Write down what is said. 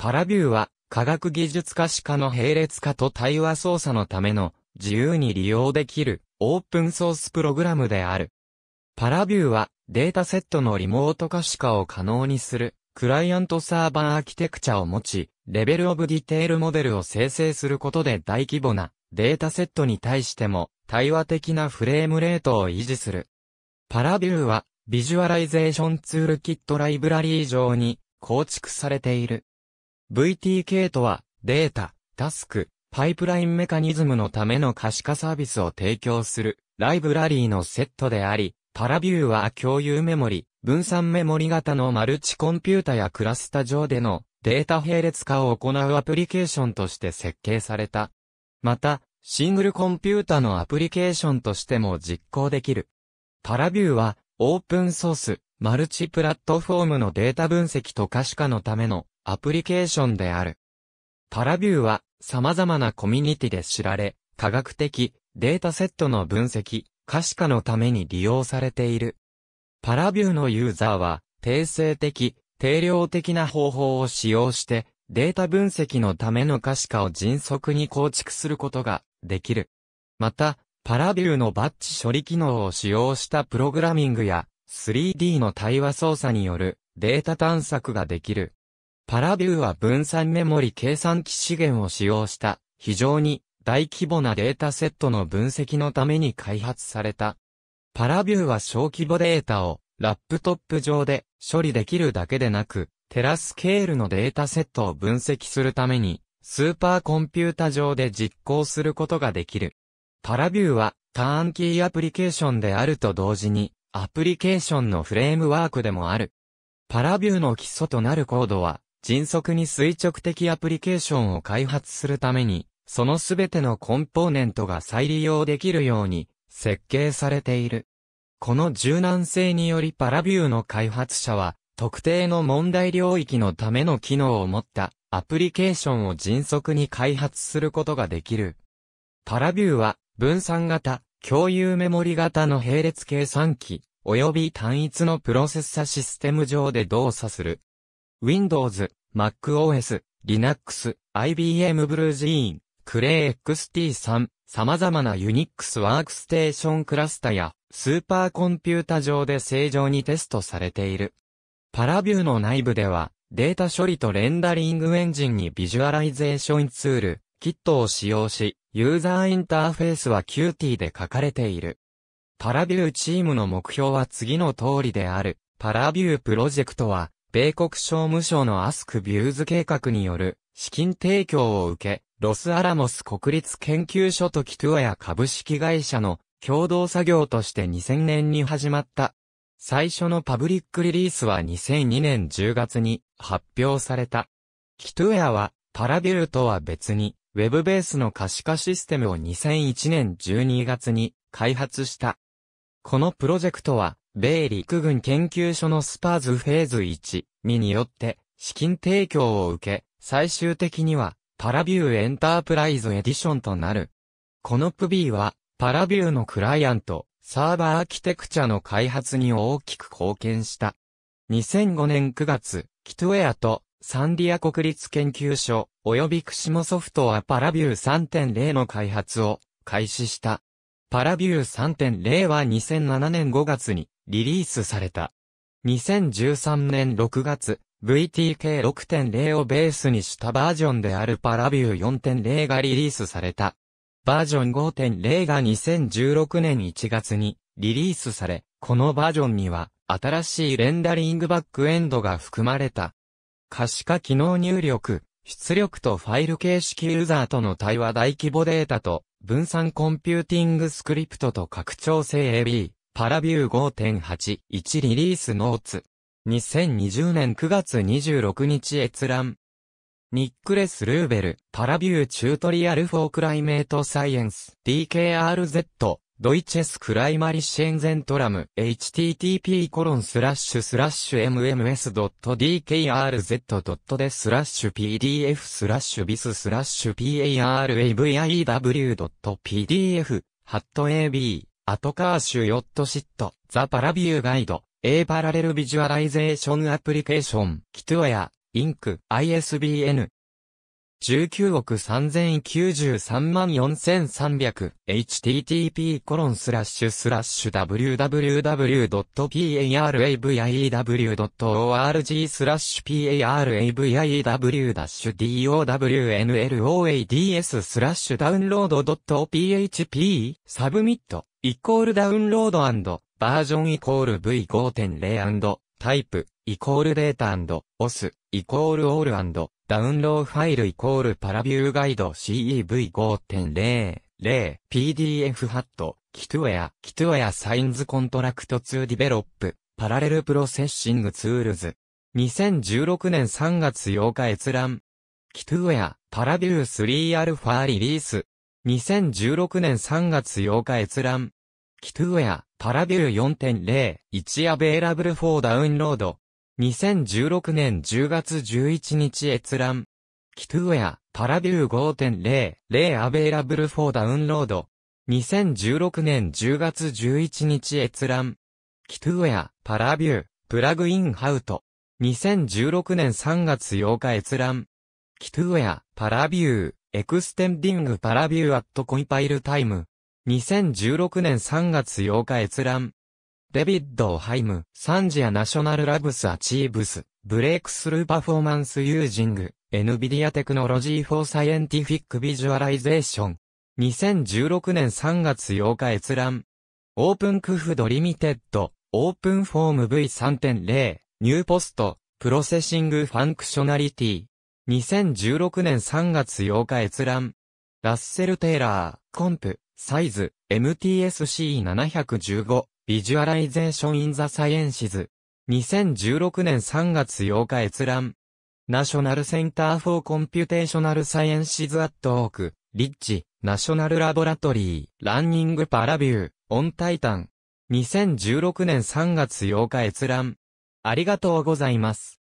パラビューは、科学技術可視化の並列化と対話操作のための自由に利用できるオープンソースプログラムである。パラビューはデータセットのリモート可視化を可能にするクライアントサーバーアーキテクチャを持ち、レベルオブディテールモデルを生成することで大規模なデータセットに対しても対話的なフレームレートを維持する。パラビューはビジュアライゼーションツールキットライブラリー上に構築されている VTK とは、データ、タスク、パイプラインメカニズムのための可視化サービスを提供する、ライブラリーのセットであり、パラビューは共有メモリ、分散メモリ型のマルチコンピュータやクラスタ上でのデータ並列化を行うアプリケーションとして設計された。また、シングルコンピュータのアプリケーションとしても実行できる。パラビューは、オープンソース、マルチプラットフォームのデータ分析と可視化のためのアプリケーションである。パラビューは様々なコミュニティで知られ、科学的、データセットの分析、可視化のために利用されている。パラビューのユーザーは、定性的、定量的な方法を使用して、データ分析のための可視化を迅速に構築することができる。また、パラビューのバッチ処理機能を使用したプログラミングや 3D の対話操作によるデータ探索ができる。パラデューは分散メモリ計算機資源を使用した非常に大規模なデータセットの分析のために開発された。パラビューは小規模データをラップトップ上で処理できるだけでなく、テラスケールのデータセットを分析するために、スーパーコンピュータ上で実行することができる。パラビューはターンキーアプリケーションであると同時に、アプリケーションのフレームワークでもある。パラビューの基礎となるコードは、迅速に垂直的アプリケーションを開発するために、そのすべてのコンポーネントが再利用できるように設計されている。この柔軟性によりパラビューの開発者は、特定の問題領域のための機能を持ったアプリケーションを迅速に開発することができる。パラビューは分散型、共有メモリ型の並列計算機、及び単一のプロセッサシステム上で動作する。Windows MacOS、Linux、IBM BlueJean、Cray XT3、様々な Unix ワークステーションクラスタやスーパーコンピュータ上で正常にテストされている。パラビューの内部ではデータ処理とレンダリングエンジンにビジュアライゼーションツール、キットを使用し、ユーザーインターフェースは Qt で書かれている。パラビューチームの目標は次の通りである。パラビュープロジェクトは米国商務省のアスクビューズ計画による資金提供を受け、ロスアラモス国立研究所とキトゥアヤ株式会社の共同作業として2000年に始まった。最初のパブリックリリースは2002年10月に発表された。キトゥエアはパラビルとは別に Web ベースの可視化システムを2001年12月に開発した。このプロジェクトは米陸軍研究所のスパーズフェーズ1、2によって、資金提供を受け、最終的には、パラビューエンタープライズエディションとなる。このプビーは、パラビューのクライアント、サーバーアーキテクチャの開発に大きく貢献した。2005年9月、キトゥエアとサンディア国立研究所、及びクシモソフトはパラビュー3.0の開発を開始した。パラビュー3.0は2007年5月にリリースされた。2013年6月、VTK6.0 をベースにしたバージョンであるパラビュー4.0がリリースされた。バージョン5.0が2016年1月にリリースされ、このバージョンには新しいレンダリングバックエンドが含まれた。可視化機能入力、出力とファイル形式ユーザーとの対話大規模データと分散コンピューティングスクリプトと拡張性 AB、パラビュー5.8.1リリースノーツ。2020年9月26日閲覧。ニックレス・ルーベル、パラビューチュートリアル・フォー・クライメート・サイエンス、DKRZ、ドイチェスクライマリシェンゼントラム、http コロンスラッシュスラッシュ mms.dkrz. でスラッシュ pdf スラッシュビススラッシュ paraview.pdf、ハット ab、アトカーシュヨットシット、ザパラビューガイド、A パラレルビジュアライゼーションアプリケーション、キトゥアや、インク、ISBN、19億3093万 4300http コロンスラッシュスラッシュ www.paraview.org スラッシュ paraview-downloads スラッシュダウンロード .php サブミットイコールダウンロードバージョンイコール v5.0& タイプイコールデータ &os イコールオールダウンロードファイルイコールパラビューガイド CEV5.0 0 PDF ハット、キトゥエア、キトゥエアサインズコントラクト2ディベロップ、パラレルプロセッシングツールズ。2016年3月8日閲覧。キトゥエア、パラビュー 3α リリース。2016年3月8日閲覧。キトゥエア、パラビュー4.0、1アベイラブル4ダウンロード。2016年10月11日閲覧。キトゥウェア、パラビュー5.0、例アベイラブルフォーダウンロード。2016年10月11日閲覧。キトゥウェア、パラビュー、プラグインハウト。2016年3月8日閲覧。キトゥウェア、パラビュー、エクステンディングパラビューアットコンパイルタイム。2016年3月8日閲覧。デビッド・オハイム、サンジア・ナショナル・ラブス・アチーブス、ブレイクスルー・パフォーマンス・ユージング、NVIDIA テクノロジー・フォー・サイエンティフィック・ビジュアライゼーション。2016年3月8日閲覧。オープンクフドリミテッド、オープンフォーム V3.0、ニューポスト、プロセッシング・ファンクショナリティ。2016年3月8日閲覧。ラッセル・テイラー、コンプ、サイズ、MTSC715。ビジュアライゼーション・イン・ザ・サイエンシズ。2016年3月8日閲覧。ナショナルセンターフォーコンピューテーショナルサイエンシズアットオーク、リッチ、ナショナルラボラトリー、ランニングパラビュー、オンタイタン。2016年3月8日閲覧。ありがとうございます。